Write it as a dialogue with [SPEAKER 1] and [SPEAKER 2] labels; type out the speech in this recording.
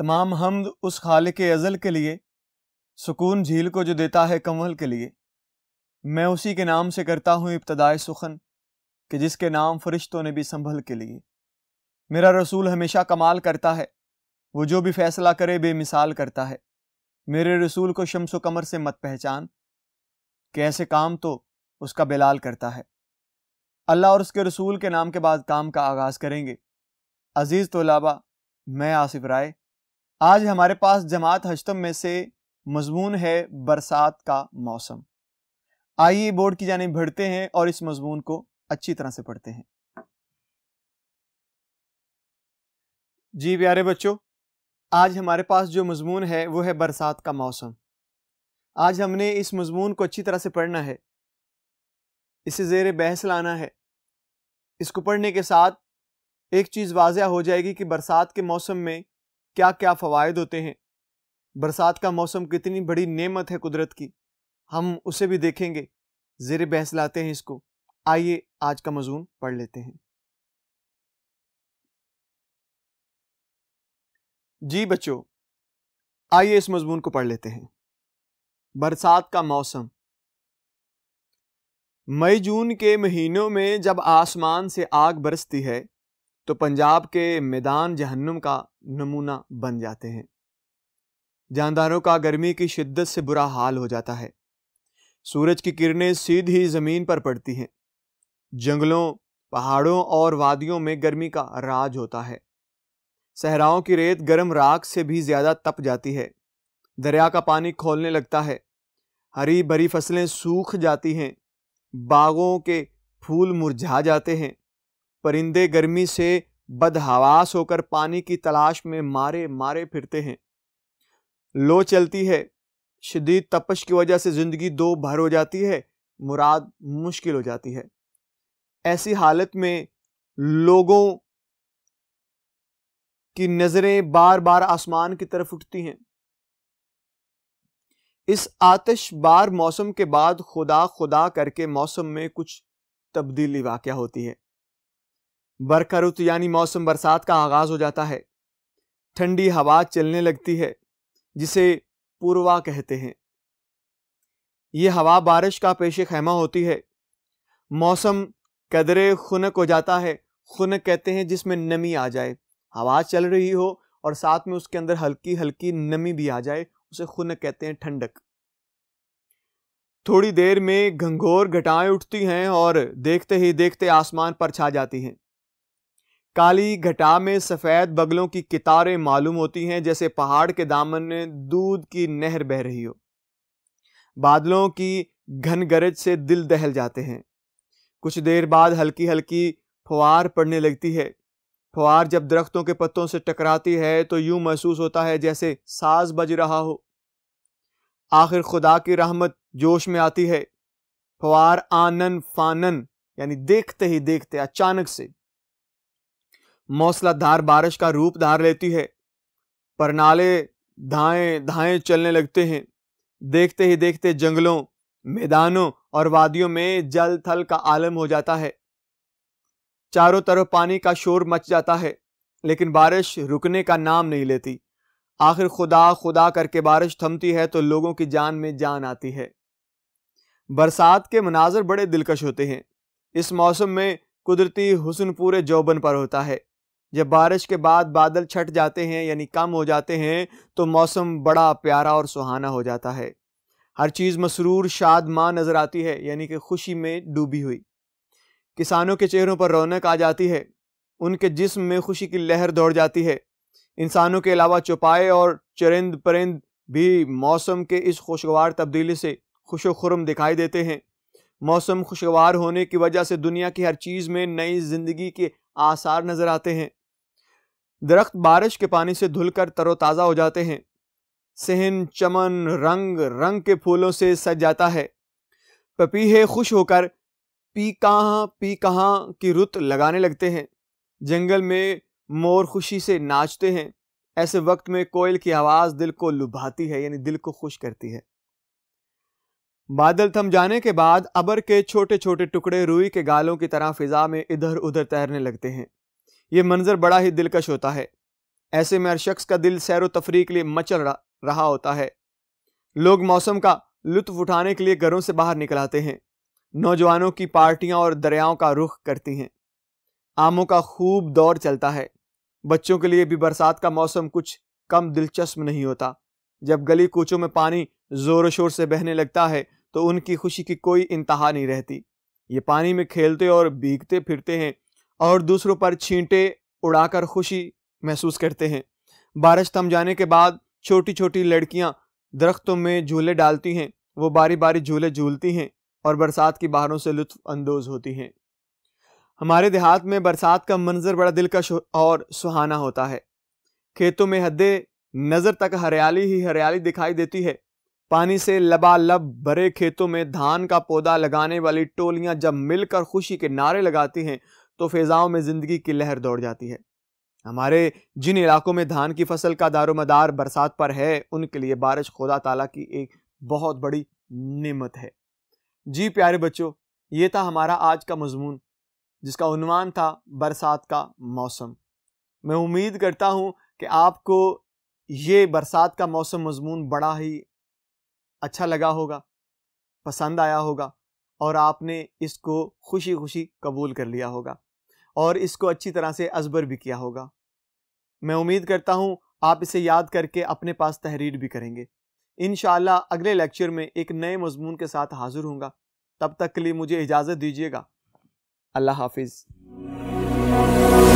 [SPEAKER 1] तमाम हमद उस खाल के अज़ल के लिए सुकून झील को जो देता है कमल के लिए मैं उसी के नाम से करता हूँ इब्तदाय सुखन कि जिसके नाम फरिश्तों ने भी संभल के लिए मेरा रसूल हमेशा कमाल करता है वो जो भी फैसला करे बेमिसाल करता है मेरे रसूल को शम्स कमर से मत पहचान कि ऐसे काम तो उसका बिलाल करता है अल्लाह और उसके रसूल के नाम के बाद काम का आगाज़ करेंगे अज़ीज़ तोलाबा मैं आसिफ राय आज हमारे पास जमात हजतम में से मजमून है बरसात का मौसम आइए बोर्ड की जाने भिड़ते हैं और इस मजमून को अच्छी तरह से पढ़ते हैं जी प्यारे बच्चों आज हमारे पास जो मजमून है वो है बरसात का मौसम आज हमने इस मजमून को अच्छी तरह से पढ़ना है इसे ज़ेर बहस लाना है इसको पढ़ने के साथ एक चीज़ वाजह हो जाएगी कि बरसात के मौसम में क्या क्या फ़वाद होते हैं बरसात का मौसम कितनी बड़ी नेमत है कुदरत की हम उसे भी देखेंगे ज़ेर बहस लाते हैं इसको आइए आज का मजमून पढ़ लेते हैं जी बच्चों आइए इस मजमून को पढ़ लेते हैं बरसात का मौसम मई जून के महीनों में जब आसमान से आग बरसती है तो पंजाब के मैदान जहन्नुम का नमूना बन जाते हैं जानदारों का गर्मी की शिद्दत से बुरा हाल हो जाता है सूरज की किरणें सीधी ज़मीन पर पड़ती हैं जंगलों पहाड़ों और वादियों में गर्मी का राज होता है सहराओं की रेत गर्म राख से भी ज़्यादा तप जाती है दरिया का पानी खोलने लगता है हरी भरी फसलें सूख जाती हैं बागों के फूल मुरझा जाते हैं परिंदे गर्मी से बदहवास होकर पानी की तलाश में मारे मारे फिरते हैं लो चलती है शदीद तपश की वजह से ज़िंदगी दो भर हो जाती है मुराद मुश्किल हो जाती है ऐसी हालत में लोगों की नज़रें बार बार आसमान की तरफ उठती हैं इस आतिश बार मौसम के बाद खुदा खुदा करके मौसम में कुछ तब्दीली वाक़ होती है बरखा ऋतु यानी मौसम बरसात का आगाज़ हो जाता है ठंडी हवा चलने लगती है जिसे पूर्वा कहते हैं ये हवा बारिश का पेशे खैमा होती है मौसम कदरे खुनक हो जाता है खुनक कहते हैं जिसमें नमी आ जाए हवा चल रही हो और साथ में उसके अंदर हल्की हल्की नमी भी आ जाए उसे खुनक कहते हैं ठंडक थोड़ी देर में घंघोर घटाएं उठती हैं और देखते ही देखते आसमान पर छा जाती हैं काली घटा में सफ़ेद बगलों की कितारें मालूम होती हैं जैसे पहाड़ के दामन में दूध की नहर बह रही हो बादलों की घन गरज से दिल दहल जाते हैं कुछ देर बाद हल्की हल्की फुहार पड़ने लगती है फुहार जब दरख्तों के पत्तों से टकराती है तो यूं महसूस होता है जैसे साज बज रहा हो आखिर खुदा की रहमत जोश में आती है फुहार आनन फानन यानी देखते ही देखते अचानक से मौसलाधार बारिश का रूप धार लेती है पर नाले धाए धाए चलने लगते हैं देखते ही देखते जंगलों मैदानों और वादियों में जल थल का आलम हो जाता है चारों तरफ पानी का शोर मच जाता है लेकिन बारिश रुकने का नाम नहीं लेती आखिर खुदा खुदा करके बारिश थमती है तो लोगों की जान में जान आती है बरसात के मनाजर बड़े दिलकश होते हैं इस मौसम में कुदरती हुसन पूरे जौबन पर होता है जब बारिश के बाद बादल छट जाते हैं यानी कम हो जाते हैं तो मौसम बड़ा प्यारा और सुहाना हो जाता है हर चीज़ मसरूर शाद माँ नज़र आती है यानी कि खुशी में डूबी हुई किसानों के चेहरों पर रौनक आ जाती है उनके जिस्म में खुशी की लहर दौड़ जाती है इंसानों के अलावा चौपाए और चरिंद परिंद भी मौसम के इस खुशगवार तब्दीली से खुश खुरम दिखाई देते हैं मौसम खुशगवार होने की वजह से दुनिया की हर चीज़ में नई ज़िंदगी के आसार नज़र आते हैं दरख्त बारिश के पानी से धुलकर तरोताज़ा हो जाते हैं सहन चमन रंग रंग के फूलों से सज जाता है पपीहे खुश होकर पी कहाँ पी कहाँ की रुत लगाने लगते हैं जंगल में मोर खुशी से नाचते हैं ऐसे वक्त में कोयल की आवाज़ दिल को लुभाती है यानी दिल को खुश करती है बादल थम जाने के बाद अबर के छोटे छोटे टुकड़े रुई के गालों की तरह फिजा में इधर उधर तैरने लगते हैं ये मंज़र बड़ा ही दिलकश होता है ऐसे में हर शख्स का दिल सैर तफरी के लिए मचल रहा होता है लोग मौसम का लुत्फ उठाने के लिए घरों से बाहर निकल आते हैं नौजवानों की पार्टियां और दरियाओं का रुख करती हैं आमों का खूब दौर चलता है बच्चों के लिए भी बरसात का मौसम कुछ कम दिलचस्प नहीं होता जब गली कूचों में पानी ज़ोर शोर से बहने लगता है तो उनकी खुशी की कोई इंतहा नहीं रहती ये पानी में खेलते और भीगते फिरते हैं और दूसरों पर छींटे उड़ाकर खुशी महसूस करते हैं बारिश थम जाने के बाद छोटी छोटी लड़कियां दरख्तों में झूले डालती हैं वो बारी बारी झूले झूलती हैं और बरसात की बहारों से लुत्फ अंदोज होती हैं हमारे देहात में बरसात का मंजर बड़ा दिलकश और सुहाना होता है खेतों में हदे नज़र तक हरियाली ही हरियाली दिखाई देती है पानी से लबालब भरे खेतों में धान का पौधा लगाने वाली टोलियां जब मिलकर खुशी के नारे लगाती हैं तो फ़िज़ाओं में ज़िंदगी की लहर दौड़ जाती है हमारे जिन इलाकों में धान की फसल का दारोमदार बरसात पर है उनके लिए बारिश खुदा ताला की एक बहुत बड़ी नमत है जी प्यारे बच्चों ये था हमारा आज का मजमून जिसका उनवान था बरसात का मौसम मैं उम्मीद करता हूँ कि आपको ये बरसात का मौसम मजमून बड़ा ही अच्छा लगा होगा पसंद आया होगा और आपने इसको खुशी खुशी कबूल कर लिया होगा और इसको अच्छी तरह से अजबर भी किया होगा मैं उम्मीद करता हूँ आप इसे याद करके अपने पास तहरीर भी करेंगे इन अगले लेक्चर में एक नए मजमून के साथ हाजिर हूँ तब तक के लिए मुझे इजाज़त दीजिएगा अल्लाह हाफिज़